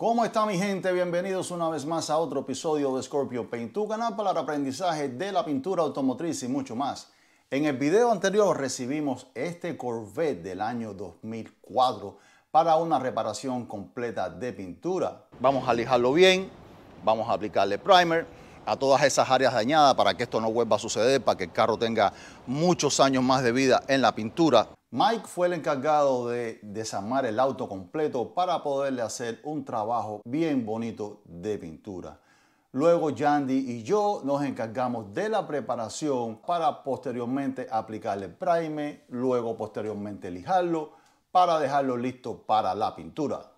¿Cómo está mi gente? Bienvenidos una vez más a otro episodio de Scorpio Paint, tu canal para el aprendizaje de la pintura automotriz y mucho más. En el video anterior recibimos este Corvette del año 2004 para una reparación completa de pintura. Vamos a lijarlo bien, vamos a aplicarle primer a todas esas áreas dañadas para que esto no vuelva a suceder, para que el carro tenga muchos años más de vida en la pintura. Mike fue el encargado de desarmar el auto completo para poderle hacer un trabajo bien bonito de pintura. Luego Yandy y yo nos encargamos de la preparación para posteriormente aplicarle el primer, luego posteriormente lijarlo para dejarlo listo para la pintura.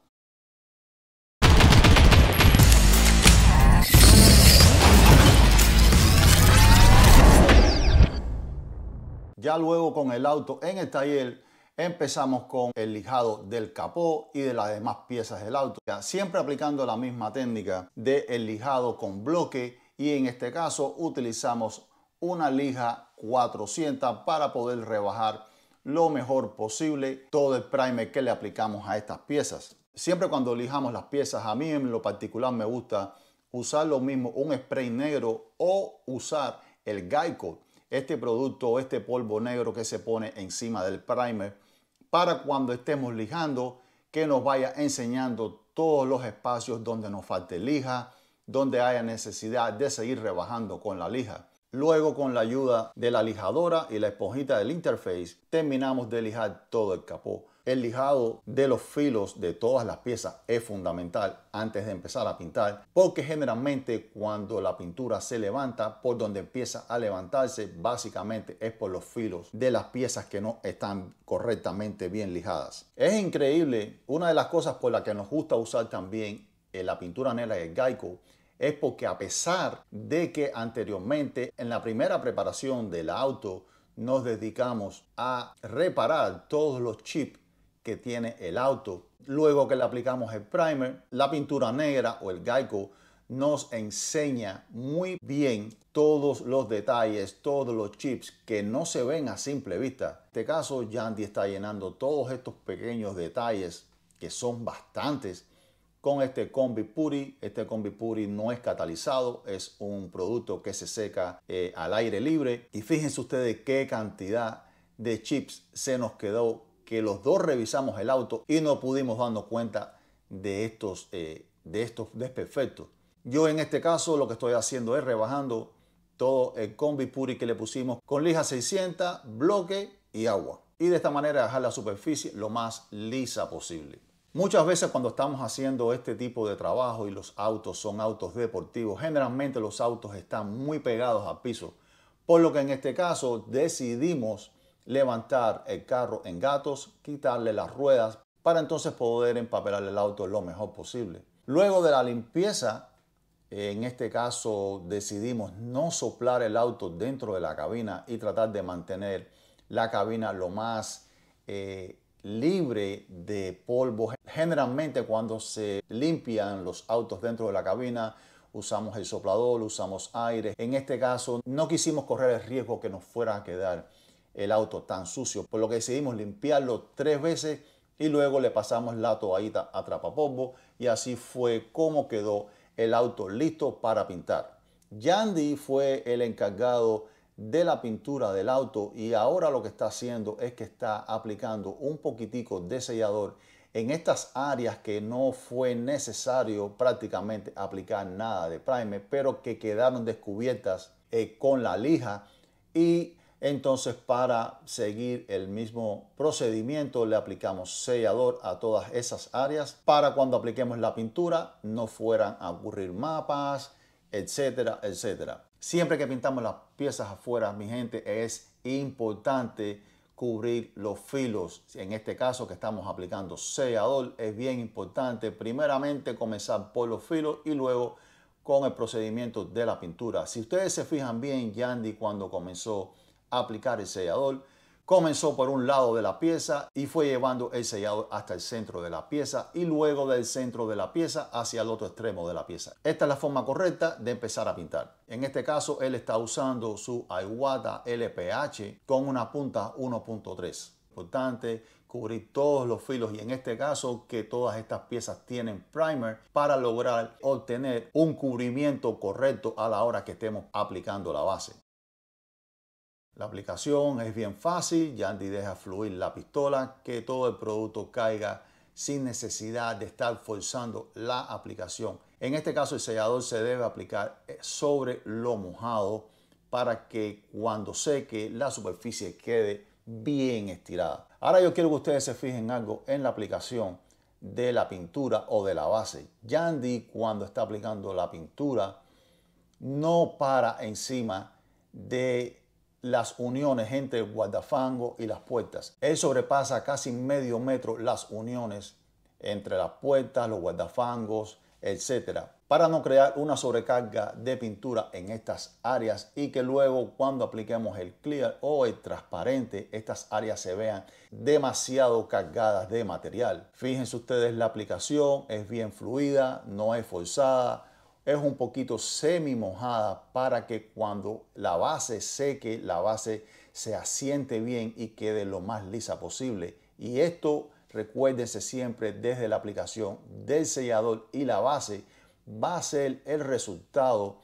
Ya luego con el auto en el taller empezamos con el lijado del capó y de las demás piezas del auto. Siempre aplicando la misma técnica del el lijado con bloque y en este caso utilizamos una lija 400 para poder rebajar lo mejor posible todo el primer que le aplicamos a estas piezas. Siempre cuando lijamos las piezas, a mí en lo particular me gusta usar lo mismo un spray negro o usar el Geico este producto este polvo negro que se pone encima del primer para cuando estemos lijando que nos vaya enseñando todos los espacios donde nos falte lija, donde haya necesidad de seguir rebajando con la lija. Luego con la ayuda de la lijadora y la esponjita del interface terminamos de lijar todo el capó. El lijado de los filos de todas las piezas es fundamental antes de empezar a pintar porque generalmente cuando la pintura se levanta por donde empieza a levantarse básicamente es por los filos de las piezas que no están correctamente bien lijadas. Es increíble, una de las cosas por las que nos gusta usar también eh, la pintura negra y el Geico es porque a pesar de que anteriormente en la primera preparación del auto nos dedicamos a reparar todos los chips que tiene el auto. Luego que le aplicamos el primer, la pintura negra o el Geico nos enseña muy bien todos los detalles, todos los chips que no se ven a simple vista. En este caso, Yandy está llenando todos estos pequeños detalles que son bastantes con este combi puri. Este combi puri no es catalizado, es un producto que se seca eh, al aire libre. Y fíjense ustedes qué cantidad de chips se nos quedó que los dos revisamos el auto y no pudimos darnos cuenta de estos, eh, de estos desperfectos. Yo en este caso lo que estoy haciendo es rebajando todo el combi puri que le pusimos con lija 600, bloque y agua. Y de esta manera dejar la superficie lo más lisa posible. Muchas veces cuando estamos haciendo este tipo de trabajo y los autos son autos deportivos, generalmente los autos están muy pegados al piso. Por lo que en este caso decidimos levantar el carro en gatos, quitarle las ruedas, para entonces poder empapelar el auto lo mejor posible. Luego de la limpieza, en este caso decidimos no soplar el auto dentro de la cabina y tratar de mantener la cabina lo más eh, libre de polvo. Generalmente cuando se limpian los autos dentro de la cabina, usamos el soplador, usamos aire. En este caso no quisimos correr el riesgo que nos fuera a quedar el auto tan sucio, por lo que decidimos limpiarlo tres veces y luego le pasamos la toallita a trapapombo y así fue como quedó el auto listo para pintar. Yandy fue el encargado de la pintura del auto y ahora lo que está haciendo es que está aplicando un poquitico de sellador en estas áreas que no fue necesario prácticamente aplicar nada de primer, pero que quedaron descubiertas eh, con la lija y entonces para seguir el mismo procedimiento le aplicamos sellador a todas esas áreas para cuando apliquemos la pintura no fueran a ocurrir mapas, etcétera, etcétera. Siempre que pintamos las piezas afuera, mi gente, es importante cubrir los filos. En este caso que estamos aplicando sellador, es bien importante primeramente comenzar por los filos y luego con el procedimiento de la pintura. Si ustedes se fijan bien, Yandy cuando comenzó aplicar el sellador. Comenzó por un lado de la pieza y fue llevando el sellador hasta el centro de la pieza y luego del centro de la pieza hacia el otro extremo de la pieza. Esta es la forma correcta de empezar a pintar. En este caso él está usando su Iwata LPH con una punta 1.3. Importante cubrir todos los filos y en este caso que todas estas piezas tienen primer para lograr obtener un cubrimiento correcto a la hora que estemos aplicando la base. La aplicación es bien fácil, Yandy deja fluir la pistola, que todo el producto caiga sin necesidad de estar forzando la aplicación. En este caso el sellador se debe aplicar eh, sobre lo mojado para que cuando seque la superficie quede bien estirada. Ahora yo quiero que ustedes se fijen algo en la aplicación de la pintura o de la base. Yandy cuando está aplicando la pintura no para encima de las uniones entre el guardafango y las puertas. Él sobrepasa casi medio metro las uniones entre las puertas, los guardafangos, etc. Para no crear una sobrecarga de pintura en estas áreas y que luego cuando apliquemos el clear o el transparente, estas áreas se vean demasiado cargadas de material. Fíjense ustedes, la aplicación es bien fluida, no es forzada es un poquito semi mojada para que cuando la base seque, la base se asiente bien y quede lo más lisa posible. Y esto recuérdese siempre desde la aplicación del sellador y la base va a ser el resultado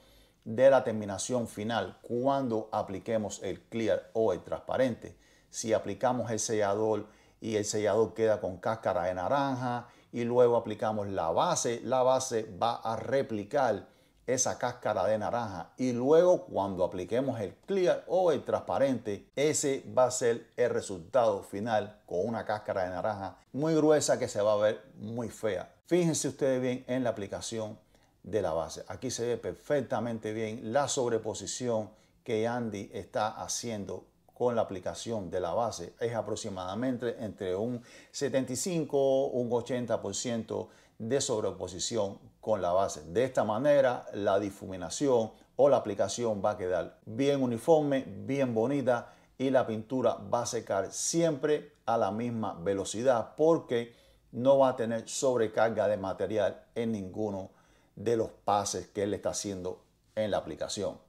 de la terminación final cuando apliquemos el clear o el transparente. Si aplicamos el sellador y el sellador queda con cáscara de naranja y luego aplicamos la base. La base va a replicar esa cáscara de naranja y luego cuando apliquemos el clear o el transparente ese va a ser el resultado final con una cáscara de naranja muy gruesa que se va a ver muy fea fíjense ustedes bien en la aplicación de la base aquí se ve perfectamente bien la sobreposición que Andy está haciendo con la aplicación de la base es aproximadamente entre un 75 un 80% de sobreposición con la base. De esta manera, la difuminación o la aplicación va a quedar bien uniforme, bien bonita y la pintura va a secar siempre a la misma velocidad porque no va a tener sobrecarga de material en ninguno de los pases que él está haciendo en la aplicación.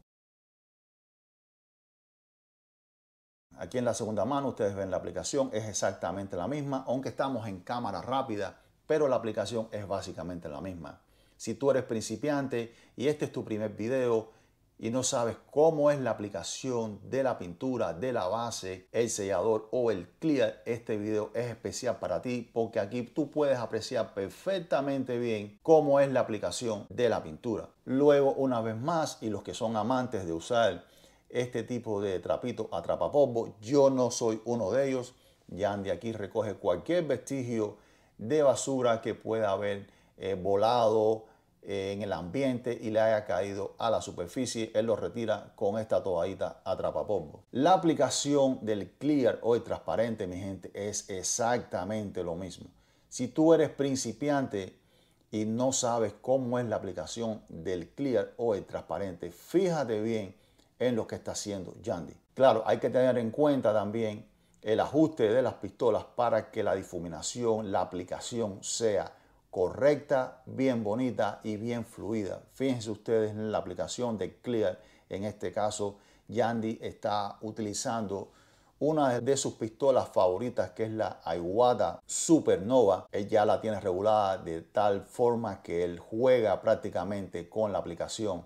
Aquí en la segunda mano ustedes ven la aplicación, es exactamente la misma, aunque estamos en cámara rápida, pero la aplicación es básicamente la misma. Si tú eres principiante y este es tu primer video y no sabes cómo es la aplicación de la pintura, de la base, el sellador o el clear, este video es especial para ti porque aquí tú puedes apreciar perfectamente bien cómo es la aplicación de la pintura. Luego, una vez más, y los que son amantes de usar este tipo de trapito pombo Yo no soy uno de ellos. ya de aquí recoge cualquier vestigio de basura que pueda haber eh, volado eh, en el ambiente y le haya caído a la superficie. Él lo retira con esta toallita pombo La aplicación del clear o el transparente, mi gente, es exactamente lo mismo. Si tú eres principiante y no sabes cómo es la aplicación del clear o el transparente, fíjate bien en lo que está haciendo Yandy. Claro, hay que tener en cuenta también el ajuste de las pistolas para que la difuminación, la aplicación sea correcta, bien bonita y bien fluida. Fíjense ustedes en la aplicación de Clear, en este caso Yandy está utilizando una de sus pistolas favoritas que es la Iwata Supernova. Ella la tiene regulada de tal forma que él juega prácticamente con la aplicación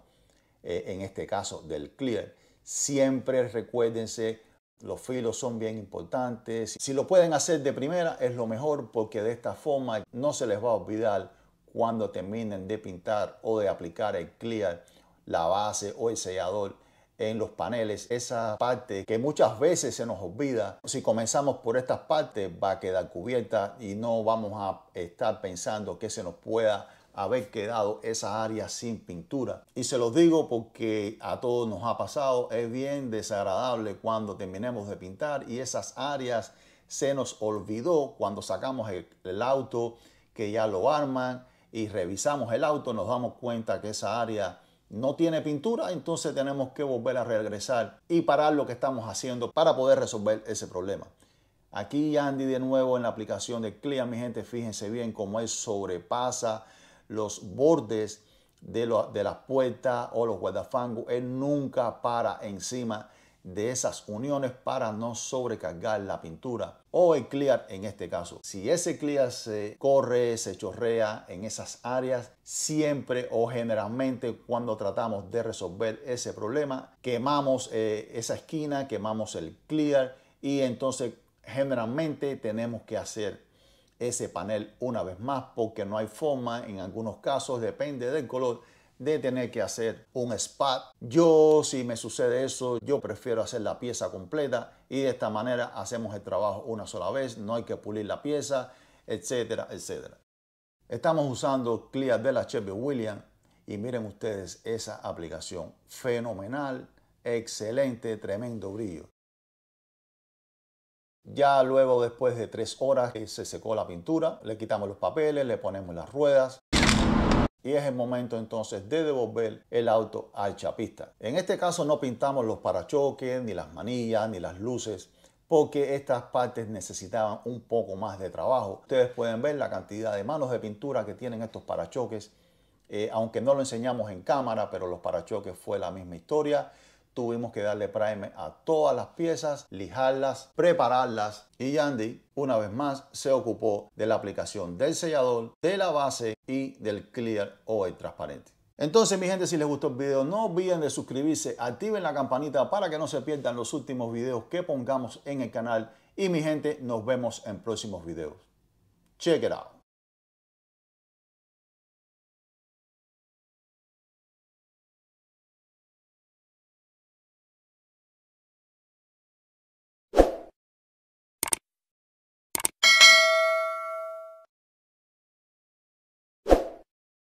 eh, en este caso del clear. Siempre recuérdense, los filos son bien importantes. Si lo pueden hacer de primera es lo mejor porque de esta forma no se les va a olvidar cuando terminen de pintar o de aplicar el clear, la base o el sellador en los paneles, esa parte que muchas veces se nos olvida. Si comenzamos por estas partes va a quedar cubierta y no vamos a estar pensando que se nos pueda haber quedado esa área sin pintura. Y se los digo porque a todos nos ha pasado, es bien desagradable cuando terminemos de pintar y esas áreas se nos olvidó cuando sacamos el, auto que ya lo arman y revisamos el auto, nos damos cuenta que esa área no tiene pintura, entonces tenemos que volver a regresar y parar lo que estamos haciendo para poder resolver ese problema. Aquí Andy de nuevo en la aplicación de CLIA, mi gente, fíjense bien cómo él sobrepasa los bordes de, la de o los guardafangos. Él nunca para encima de esas uniones para no sobrecargar la pintura o el clear en este caso. Si ese clear se corre, se chorrea en esas áreas, siempre o generalmente cuando tratamos de resolver ese problema, quemamos eh, esa esquina, quemamos el clear y entonces generalmente tenemos que hacer ese panel una vez más porque no hay forma, en algunos casos depende del color, de tener que hacer un spot. Yo si me sucede eso, yo prefiero hacer la pieza completa y de esta manera hacemos el trabajo una sola vez, no hay que pulir la pieza, etcétera, etcétera. Estamos usando Clear de la Chevy William y miren ustedes esa aplicación fenomenal, excelente, tremendo brillo. Ya luego, después de tres horas, que eh, se secó la pintura, le quitamos los papeles, le ponemos las ruedas. Y es el momento entonces de devolver el auto al chapista. En este caso no pintamos los parachoques, ni las manillas, ni las luces, porque estas partes necesitaban un poco más de trabajo. Ustedes pueden ver la cantidad de manos de pintura que tienen estos parachoques, eh, aunque no lo enseñamos en cámara, pero los parachoques fue la misma historia tuvimos que darle prime a todas las piezas, lijarlas, prepararlas y Andy una vez más se ocupó de la aplicación del sellador, de la base y del clear o el transparente. Entonces mi gente si les gustó el video no olviden de suscribirse, activen la campanita para que no se pierdan los últimos videos que pongamos en el canal y mi gente nos vemos en próximos videos. Check it out.